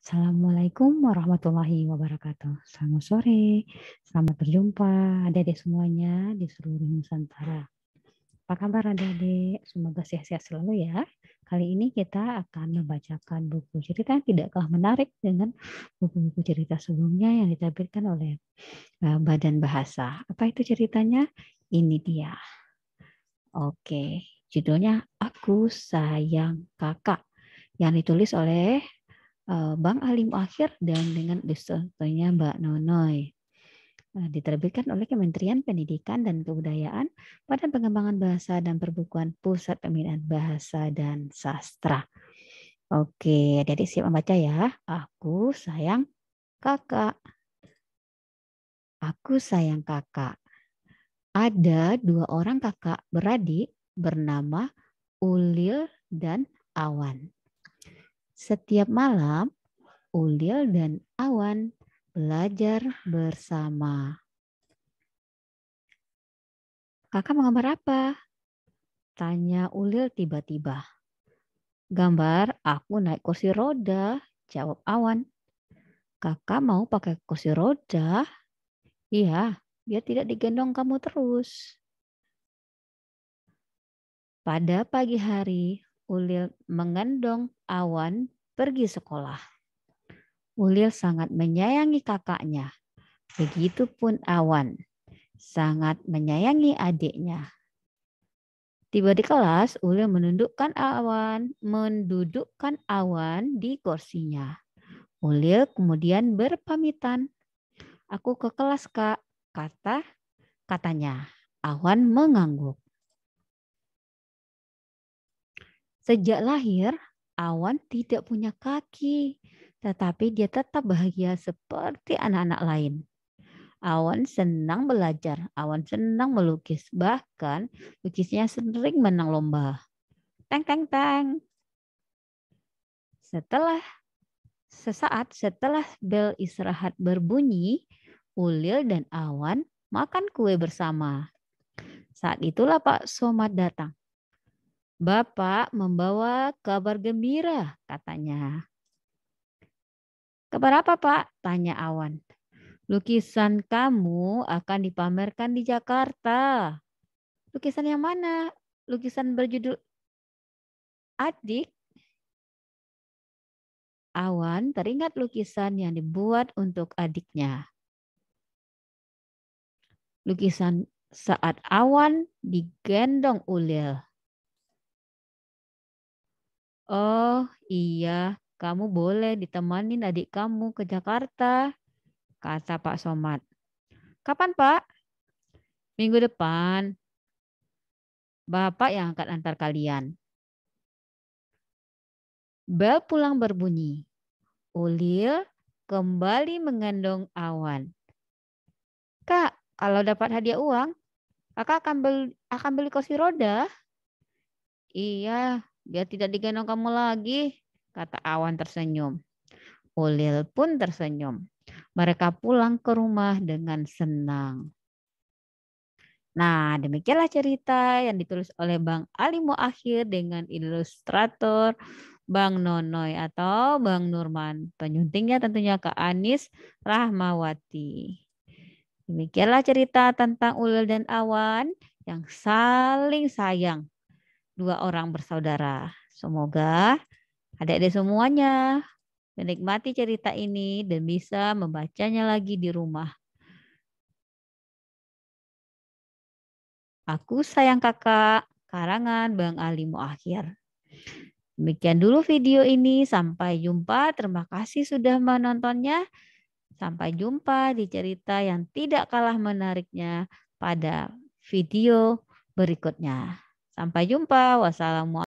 Assalamualaikum warahmatullahi wabarakatuh. Selamat sore, selamat berjumpa adik-adik semuanya di seluruh Nusantara. Apa kabar adik-adik? Semoga sehat-sehat selalu ya. Kali ini kita akan membacakan buku cerita yang tidak kalah menarik dengan buku-buku cerita sebelumnya yang diterbitkan oleh eh, Badan Bahasa. Apa itu ceritanya? Ini dia. Oke, judulnya Aku Sayang Kakak yang ditulis oleh Eh, Bang Alim Akhir dan dengan dosennya Mbak Nonoy. Nah, diterbitkan oleh Kementerian Pendidikan dan Kebudayaan pada pengembangan bahasa dan perbukuan Pusat Pembinaan Bahasa dan Sastra. Oke, jadi siap membaca ya. Aku sayang kakak. Aku sayang kakak. Ada dua orang kakak beradik bernama Ulil dan Awan. Setiap malam, Ulil dan Awan belajar bersama. Kakak menggambar apa? Tanya Ulil tiba-tiba. Gambar aku naik kursi roda, jawab Awan. Kakak mau pakai kursi roda? Iya, Dia tidak digendong kamu terus. Pada pagi hari, Ulil menggendong Awan pergi sekolah. Ulil sangat menyayangi kakaknya. Begitupun Awan sangat menyayangi adiknya. Tiba di kelas, Ulil menundukkan Awan, mendudukkan Awan di kursinya. Ulil kemudian berpamitan. Aku ke kelas, Kak, kata katanya. Awan mengangguk. Sejak lahir, awan tidak punya kaki, tetapi dia tetap bahagia seperti anak-anak lain. Awan senang belajar, awan senang melukis, bahkan lukisnya sering menang lomba. Teng teng teng. Setelah sesaat setelah bel istirahat berbunyi, Ulil dan Awan makan kue bersama. Saat itulah Pak Somad datang. Bapak membawa kabar gembira, katanya. Kabar apa, Pak? Tanya Awan. Lukisan kamu akan dipamerkan di Jakarta. Lukisan yang mana? Lukisan berjudul Adik. Awan teringat lukisan yang dibuat untuk adiknya. Lukisan saat Awan digendong Ulil. Oh iya, kamu boleh ditemani adik kamu ke Jakarta, kata Pak Somad. Kapan Pak? Minggu depan. Bapak yang akan antar kalian. Bel pulang berbunyi. Ulil kembali mengandung awan. Kak, kalau dapat hadiah uang, kakak akan beli, akan beli kursi roda. Iya, dia tidak digendong kamu lagi, kata awan tersenyum. Ulil pun tersenyum. Mereka pulang ke rumah dengan senang. Nah, demikianlah cerita yang ditulis oleh Bang Ali Muakhir dengan ilustrator Bang Nonoy atau Bang Nurman. Penyuntingnya tentunya ke Anis Rahmawati. Demikianlah cerita tentang ulil dan awan yang saling sayang dua orang bersaudara. Semoga adik-adik semuanya menikmati cerita ini dan bisa membacanya lagi di rumah. Aku sayang kakak, karangan Bang Ali Muakhir. Demikian dulu video ini, sampai jumpa. Terima kasih sudah menontonnya. Sampai jumpa di cerita yang tidak kalah menariknya pada video berikutnya. Sampai jumpa. Wassalamualaikum.